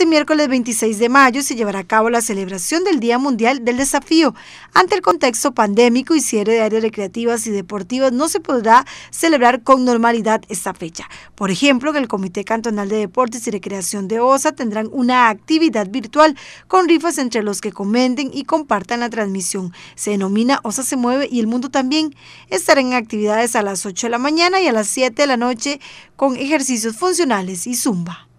Este miércoles 26 de mayo se llevará a cabo la celebración del Día Mundial del Desafío. Ante el contexto pandémico y cierre de áreas recreativas y deportivas, no se podrá celebrar con normalidad esta fecha. Por ejemplo, el Comité Cantonal de Deportes y Recreación de OSA tendrán una actividad virtual con rifas entre los que comenten y compartan la transmisión. Se denomina OSA se mueve y el mundo también. Estarán en actividades a las 8 de la mañana y a las 7 de la noche con ejercicios funcionales y zumba.